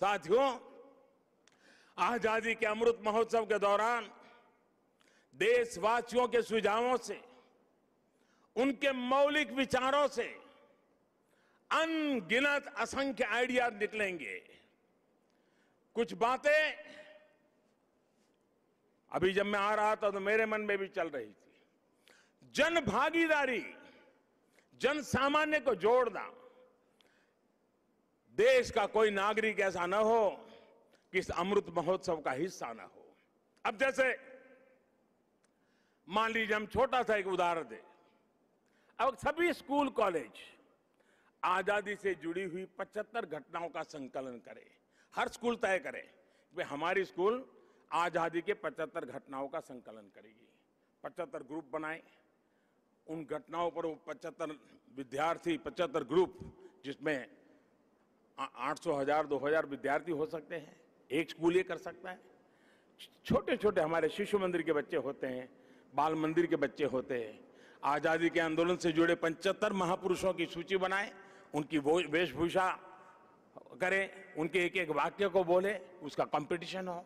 साथियों आजादी के अमृत महोत्सव के दौरान देशवासियों के सुझावों से उनके मौलिक विचारों से अनगिनत असंख्य आइडिया निकलेंगे कुछ बातें अभी जब मैं आ रहा था तो मेरे मन में भी चल रही थी जन भागीदारी जन सामान्य को जोड़ना देश का कोई नागरिक ऐसा न हो कि इस अमृत महोत्सव का हिस्सा न हो अब जैसे मान लीजिए हम छोटा सा एक उदाहरण दे अब सभी स्कूल कॉलेज आजादी से जुड़ी हुई 75 घटनाओं का संकलन करें हर स्कूल तय करे हमारी स्कूल आजादी के 75 घटनाओं का संकलन करेगी 75 ग्रुप बनाए उन घटनाओं पर वो 75 विद्यार्थी 75 ग्रुप जिसमें 800 हजार 2000 विद्यार्थी हो सकते हैं एक स्कूल ये कर सकता है छोटे छोटे हमारे शिशु मंदिर के बच्चे होते हैं बाल मंदिर के बच्चे होते हैं आज़ादी के आंदोलन से जुड़े पंचहत्तर महापुरुषों की सूची बनाए उनकी वो वेशभूषा करें उनके एक एक वाक्य को बोले उसका कंपटीशन हो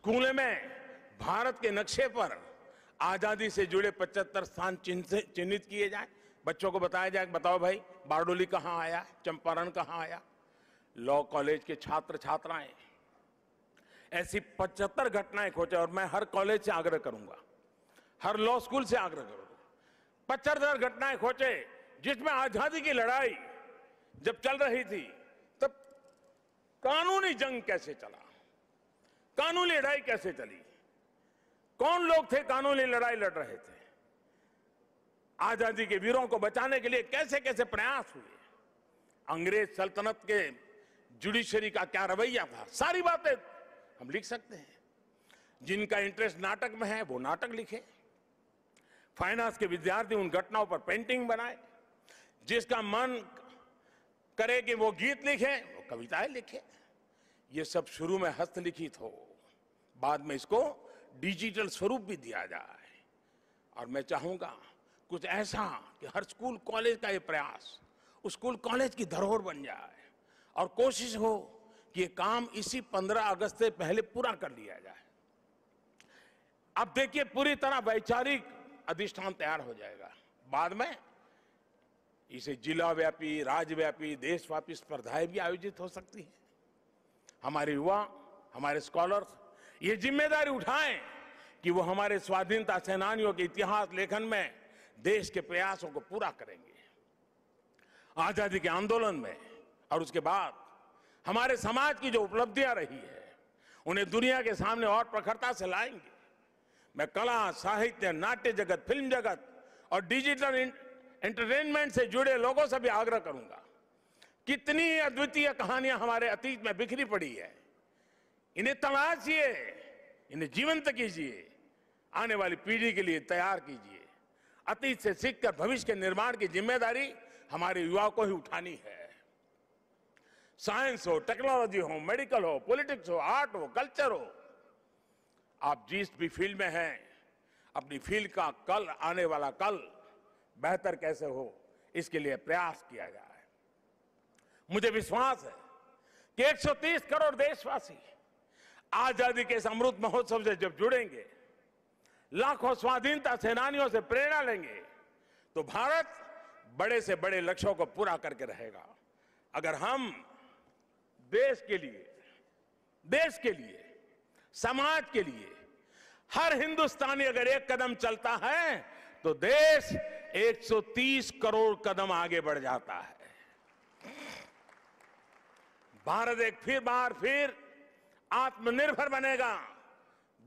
स्कूल में भारत के नक्शे पर आज़ादी से जुड़े पचहत्तर स्थान चिन्हित किए जाए बच्चों को बताया जाए बताओ भाई बारडोली कहाँ आया चंपारण कहाँ आया लॉ कॉलेज के छात्र छात्राएं ऐसी 75 घटनाएं खोचे और मैं हर कॉलेज से आग्रह करूंगा हर लॉ स्कूल से आग्रह करूंगा पचहत्तर घटनाएं खोजे जिसमें आजादी की लड़ाई जब चल रही थी तब कानूनी जंग कैसे चला कानूनी लड़ाई कैसे चली कौन लोग थे कानूनी लड़ाई लड़ रहे थे आजादी के वीरों को बचाने के लिए कैसे कैसे प्रयास हुए अंग्रेज सल्तनत के जुडिशरी का क्या रवैया था सारी बातें हम लिख सकते हैं जिनका इंटरेस्ट नाटक में है वो नाटक लिखे फाइनेंस के विद्यार्थी उन घटनाओं पर पेंटिंग बनाए जिसका मन करे कि वो गीत लिखे वो कविताएं लिखे ये सब शुरू में हस्तलिखित हो बाद में इसको डिजिटल स्वरूप भी दिया जाए और मैं चाहूंगा कुछ ऐसा कि हर स्कूल कॉलेज का ये प्रयास उस स्कूल कॉलेज की धरोहर बन जाए और कोशिश हो कि ये काम इसी 15 अगस्त से पहले पूरा कर लिया जाए अब देखिए पूरी तरह वैचारिक अधिष्ठान तैयार हो जाएगा बाद में इसे जिला व्यापी राज्यव्यापी देशव्यापी स्पर्धाएं भी आयोजित हो सकती हैं हमारे युवा हमारे स्कॉलर्स ये जिम्मेदारी उठाएं कि वो हमारे स्वाधीनता सेनानियों के इतिहास लेखन में देश के प्रयासों को पूरा करेंगे आजादी के आंदोलन में और उसके बाद हमारे समाज की जो उपलब्धियां रही है उन्हें दुनिया के सामने और प्रखरता से लाएंगे मैं कला साहित्य नाट्य जगत फिल्म जगत और डिजिटल एंटरटेनमेंट से जुड़े लोगों से भी आग्रह करूंगा कितनी अद्वितीय कहानियां हमारे अतीत में बिखरी पड़ी है इन्हें तलाशिए इन्हें जीवंत कीजिए आने वाली पीढ़ी के लिए तैयार कीजिए अतीत से सीखकर भविष्य के निर्माण की जिम्मेदारी हमारे युवाओं को ही उठानी है साइंस हो टेक्नोलॉजी हो मेडिकल हो पॉलिटिक्स हो आर्ट हो कल्चर हो आप जिस भी फील्ड में हैं अपनी फील्ड का कल आने वाला कल बेहतर कैसे हो इसके लिए प्रयास किया जाए मुझे विश्वास है कि 130 करोड़ देशवासी आजादी के इस अमृत महोत्सव से जब जुड़ेंगे लाखों स्वाधीनता सेनानियों से प्रेरणा लेंगे तो भारत बड़े से बड़े लक्ष्यों को पूरा करके रहेगा अगर हम देश के लिए देश के लिए समाज के लिए हर हिंदुस्तानी अगर एक कदम चलता है तो देश 130 करोड़ कदम आगे बढ़ जाता है भारत एक फिर बार फिर आत्मनिर्भर बनेगा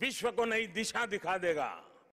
विश्व को नई दिशा दिखा देगा